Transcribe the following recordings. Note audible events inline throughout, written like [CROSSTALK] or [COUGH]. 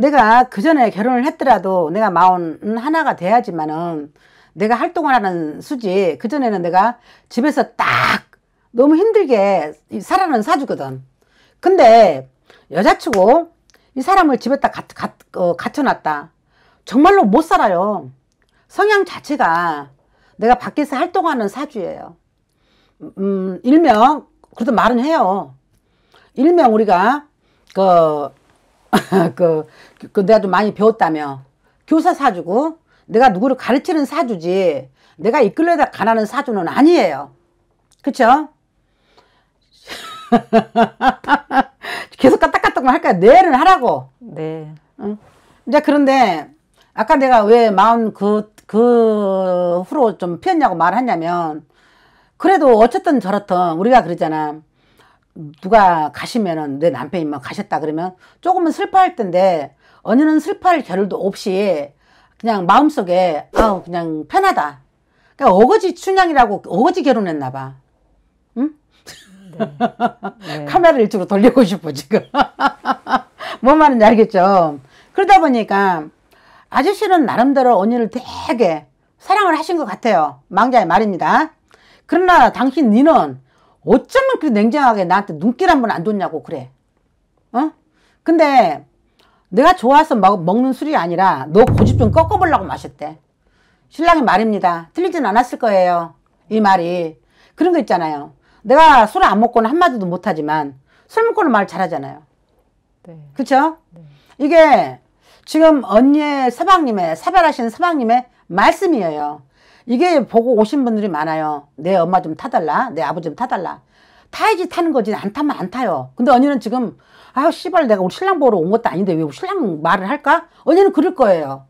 내가 그 전에 결혼을 했더라도 내가 마흔 하나가 돼야지만은 내가 활동을 하는 수지 그 전에는 내가 집에서 딱 너무 힘들게 살아는 사주거든. 근데 여자치고 이 사람을 집에딱 갇, 갇, 어, 갇혀놨다. 정말로 못 살아요. 성향 자체가 내가 밖에서 활동하는 사주예요. 음, 일명, 그래도 말은 해요. 일명 우리가, 그, [LAUGHS] 그, 그 내가 좀 많이 배웠다며. 교사 사주고 내가 누구를 가르치는 사주지 내가 이끌려다 가라는 사주는 아니에요. 그쵸? [LAUGHS] 계속 까딱까딱만 할까? 내일은 하라고. 네. 응? 이제 그런데 아까 내가 왜 마음 그, 그 후로 좀 피었냐고 말했냐면 그래도 어쨌든 저렇든 우리가 그러잖아. 누가 가시면은 내남편이막 가셨다 그러면 조금은 슬퍼할 텐데 언니는 슬퍼할 겨를도 없이 그냥 마음속에 아우 그냥 편하다. 그러니까 어거지 춘향이라고 어거지 결혼했나 봐. 응? 네. [LAUGHS] 카메라를 이쪽으로 돌리고 싶어 지금. [LAUGHS] 뭔 말인지 알겠죠? 그러다 보니까 아저씨는 나름대로 언니를 되게 사랑을 하신 것 같아요. 망자의 말입니다. 그러나 당신 니는 어쩌면 그 냉정하게 나한테 눈길 한번 안 뒀냐고 그래. 어? 근데 내가 좋아서 먹, 먹는 술이 아니라 너 고집 좀 꺾어보려고 마셨대. 신랑의 말입니다. 틀리진 않았을 거예요. 이 말이. 그런 거 있잖아요. 내가 술안 먹고는 한마디도 못하지만 술 먹고는 말 잘하잖아요. 네. 그쵸? 네. 이게 지금 언니의 사방님의, 사별하신 사방님의 말씀이에요. 이게 보고 오신 분들이 많아요. 내 엄마 좀 타달라. 내 아버지 좀 타달라. 타야지 타는 거지. 안 타면 안 타요. 근데 언니는 지금, 아, 씨발, 내가 우리 신랑 보러 온 것도 아닌데 왜 신랑 말을 할까? 언니는 그럴 거예요.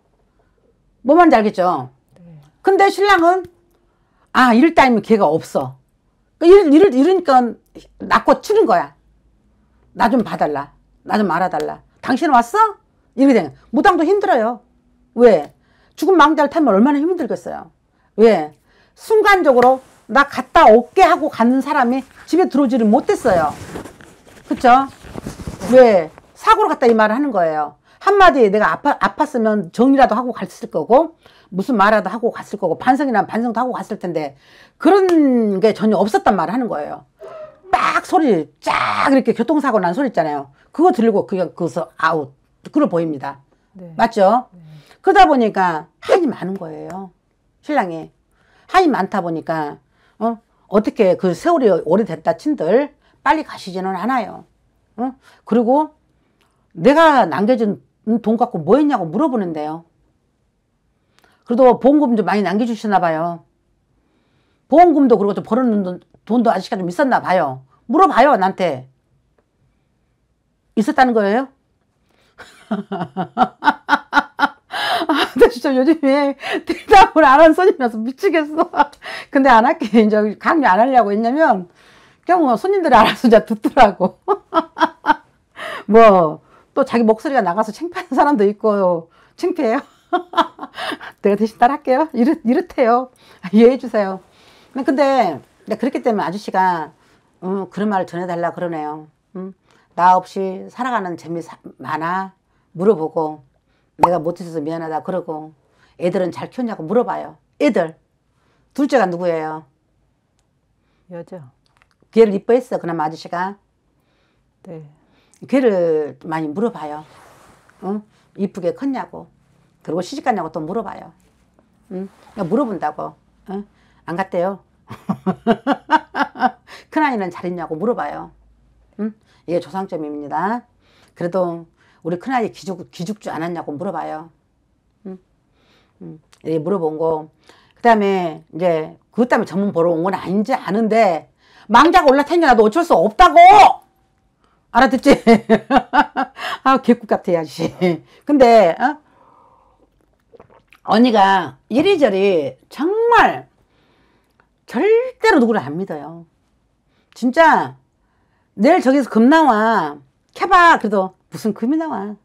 뭐 말인지 알겠죠? 네. 근데 신랑은, 아, 이럴 때아니면 걔가 없어. 그러니까 이럴, 이럴, 이러니까 낳고 치는 거야. 나 좀 봐달라. 나 좀 알아달라. 당신 왔어? 이렇게 되 무당도 힘들어요. 왜? 죽은 망자를 타면 얼마나 힘들겠어요. 왜? 순간적으로 나 갔다 올게 하고 가는 사람이 집에 들어오지를 못했어요. 그쵸? 왜? 사고로 갔다 이 말을 하는 거예요. 한마디 내가 아파, 아팠으면 정리라도 하고 갔을 거고 무슨 말이라도 하고 갔을 거고 반성이란 반성도 하고 갔을 텐데 그런 게 전혀 없었단 말을 하는 거예요. 딱 소리 쫙 이렇게 교통사고 난 소리 있잖아요. 그거 들고 그냥 그기서 아웃. 그걸 보입니다. 네. 맞죠? 네. 그러다 보니까 한이 많은 거예요. 신랑이. 한이 많다 보니까 어? 어떻게 그 세월이 오래됐다 친들 빨리 가시지는 않아요. 어? 그리고 내가 남겨준 돈 갖고 뭐 했냐고 물어보는데요. 그래도 보험금 좀 많이 남겨주시나 봐요. 보험금도 그리고 좀 벌어놓은 돈, 돈도 아직까지 좀 있었나 봐요. 물어봐요, 나한테. 있었다는 거예요? [LAUGHS] 아, 나 진짜 요즘에 대답을 안 한 손님이라서 미치겠어. 근데 안 할게. 이제 강요 안 하려고 했냐면, 그냥 뭐 손님들이 알아서 이제 듣더라고. [LAUGHS] 뭐, 또 자기 목소리가 나가서 창피한 사람도 있고, 창피해요. [LAUGHS] 내가 대신 따라할게요. 이렇, 이렇대요. 이해해주세요. 음, 근데, 그렇기 때문에 아저씨가, 음, 그런 말을 전해달라 그러네요. 음, 나 없이 살아가는 재미 많아? 물어보고, 내가 못해서 미안하다 그러고 애들은 잘 키웠냐고 물어봐요. 애들. 둘째가 누구예요? 여자. 걔를 이뻐했어 그나마 아저씨가. 네. 걔를 많이 물어봐요. 응? 이쁘게 컸냐고. 그리고 시집 갔냐고 또 물어봐요. 응? 그러니까 물어본다고. 응? 안 갔대요. [LAUGHS] 큰아이는 잘 있냐고 물어봐요. 응? 이게 조상점입니다. 그래도 우리 큰아이 기죽, 기죽지 않았냐고 물어봐요. 응? 응. 물어본 거. 그 다음에 이제 그것 때문에 전문 보러 온 건 아닌지 아는데 망자가 올라타니까도 어쩔 수 없다고! 알아듣지? [LAUGHS] 아, 개꿀 같아, 아씨 근데, 어? 언니가 이리저리 정말 절대로 누구를 안 믿어요. 진짜 내일 저기서 금나와 캐봐 그래도 무슨 금이 나와.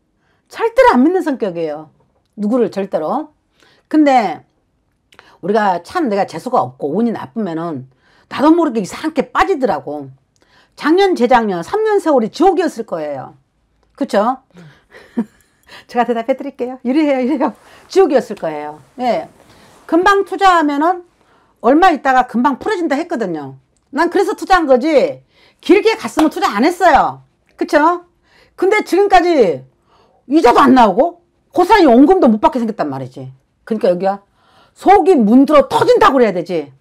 절대로 안 믿는 성격이에요. 누구를 절대로. 근데 우리가 참 내가 재수가 없고 운이 나쁘면은 나도 모르게 이상하게 빠지더라고. 작년, 재작년, 3년 세월이 지옥이었을 거예요. 그쵸? [LAUGHS] 제가 대답해 드릴게요. 유리해요, 유리해요. 지옥이었을 거예요. 예. 금방 투자하면은 얼마 있다가 금방 풀어진다 했거든요. 난 그래서 투자한 거지, 길게 갔으면 투자 안 했어요. 그쵸? 근데 지금까지 이자도 안 나오고 고스란히 원금도 못 받게 생겼단 말이지. 그러니까 여기야 속이 문들어 터진다고 그래야 되지.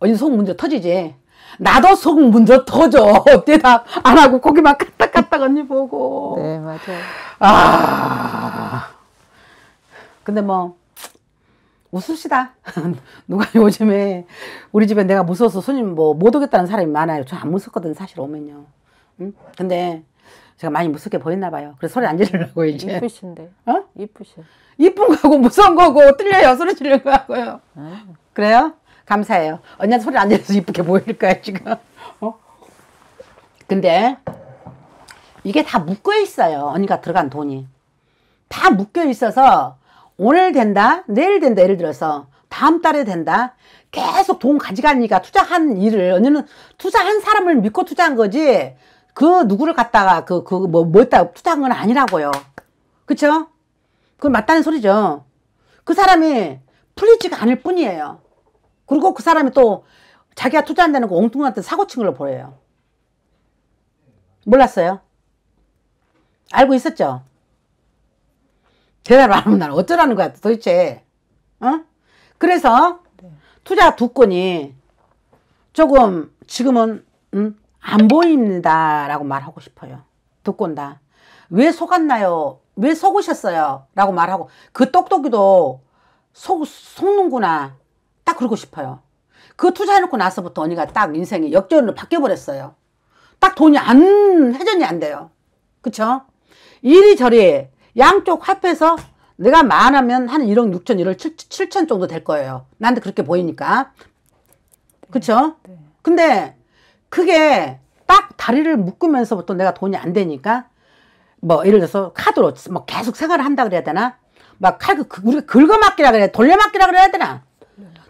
얼른 속 문들어 터지지. 나도 속 문들어 터져. 대답 [LAUGHS] 안 하고 고기만 까딱까딱 언니 보고. 네맞아아 근데 뭐 웃읍시다. [LAUGHS] 누가 요즘에 우리 집에 내가 무서워서 손님 뭐 못 오겠다는 사람이 많아요. 저 안 무섭거든 사실 오면요. 응? 근데 제가 많이 무섭게 보였나 봐요. 그래서 소리 안 지르려고 음, 이제. 이쁘신데. 어? 이쁘셔. 이쁜 거고 무서운 거고 뚫려요 소리 지르는 거고요. 음. 아. 그래요? 감사해요. 언니한 소리 안 들려서 이쁘게 보일까요 지금? 어? 근데 이게 다 묶여 있어요. 언니가 들어간 돈이 다 묶여 있어서 오늘 된다, 내일 된다. 예를 들어서 다음 달에 된다. 계속 돈 가져가니까 투자한 일을 언니는 투자한 사람을 믿고 투자한 거지 그 누구를 갖다가 그, 그, 뭐, 뭐다 투자한 건 아니라고요. 그쵸? 그건 맞다는 소리죠. 그 사람이 풀리지가 않을 뿐이에요. 그리고 그 사람이 또 자기가 투자한다는 거 엉뚱한 데 사고 친 걸로 보여요. 몰랐어요? 알고 있었죠? 대답을 안 하면 난 어쩌라는 거야, 도대체. 어? 그래서 네. 투자 두 건이 조금 지금은, 음, 안 보입니다. 라고 말하고 싶어요. 듣고온다왜 속았나요? 왜 속으셨어요? 라고 말하고 그 똑똑이도 속, 속는구나. 딱 그러고 싶어요. 그 투자해놓고 나서부터 언니가 딱 인생이 역전으로 바뀌어버렸어요. 딱 돈이 안, 회전이 안 돼요. 그쵸? 이리저리 양쪽 합해서 내가 말하면 한 1억 6천, 1억 7, 7천 정도 될 거예요. 나한테 그렇게 보이니까. 그쵸? 네. 근데 그게 딱 다리를 묶으면서부터 내가 돈이 안 되니까 뭐 예를 들어서 카드로 뭐 계속 생활을 한다 그래야 되나 막 칼 그, 그, 우리가 긁어맞기라 그래 돌려막기라 그래야 되나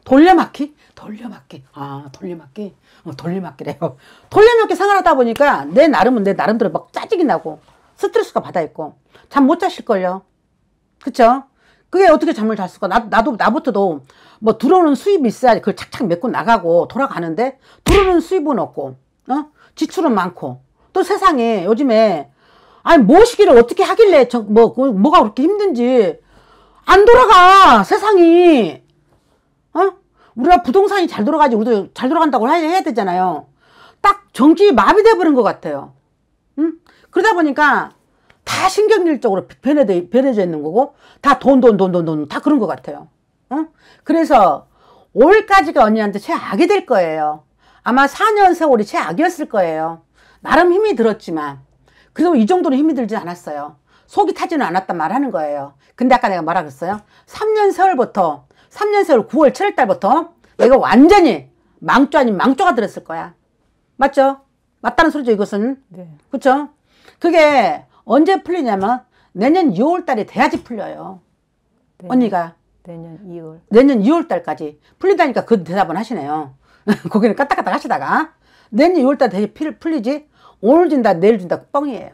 돌려막기 돌려막기 아 돌려막기 어, 돌려막기래요 돌려막기 생활하다 보니까 내 나름은 내 나름대로 막 짜증이 나고 스트레스가 받아 있고 잠 못 자실걸요 그쵸 그게 어떻게 잠을 잘 수가 나, 나도 나부터도 뭐 들어오는 수입이 있어야지 그걸 착착 메고 나가고 돌아가는데 들어오는 수입은 없고 어? 지출은 많고 또 세상에 요즘에 아니 무엇기를 어떻게 하길래 저, 뭐 그 뭐가 그렇게 힘든지 안 돌아가 세상이 어? 우리가 부동산이 잘 돌아가지 우리도 잘 돌아간다고 해야 되잖아요 딱 정신이 마비돼 버린 것 같아요 응? 그러다 보니까 다 신경질적으로 변해져, 변해져 있는 거고 다돈돈돈돈돈다 그런 것 같아요. 어? 그래서 올까지가 언니한테 최악이 될 거예요. 아마 4년 세월이 최악이었을 거예요. 나름 힘이 들었지만 그래도 이 정도로 힘이 들지 않았어요. 속이 타지는 않았단 말하는 거예요. 근데 아까 내가 뭐라 그랬어요? 3년 세월부터 3년 세월 9월 7월 달부터 내가 완전히 망조 아닌 망조가 들었을 거야. 맞죠? 맞다는 소리죠 이것은. 네. 그렇 그게 언제 풀리냐면 내년 6월 달에 돼야지 풀려요. 네. 언니가. 내년 2월. 내년 2월 달까지 풀린다니까 그 대답은 하시네요. [LAUGHS] 거기는 까딱까딱 하시다가 내년 2월 달 되게 풀리지 오늘 준다 내일 준다 뻥이에요.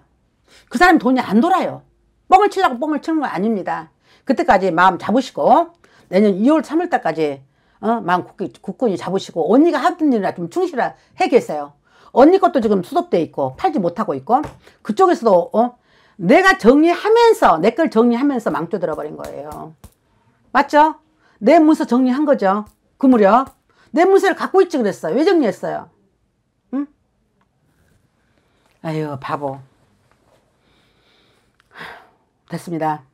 그 사람 돈이 안 돌아요. 뻥을 치려고 뻥을 치는 건 아닙니다. 그때까지 마음 잡으시고 내년 2월 3월 달까지 어? 마음 굳건히 잡으시고 언니가 하던 일이나 좀 충실하게 계세요. 언니 것도 지금 수습돼 있고 팔지 못하고 있고 그쪽에서도 어? 내가 정리하면서 내 걸 정리하면서 망조들어 버린 거예요. 맞죠? 내 문서 정리한 거죠. 그 무렵 내 문서를 갖고 있지 그랬어요. 왜 정리했어요? 응? 아유 바보. 됐습니다.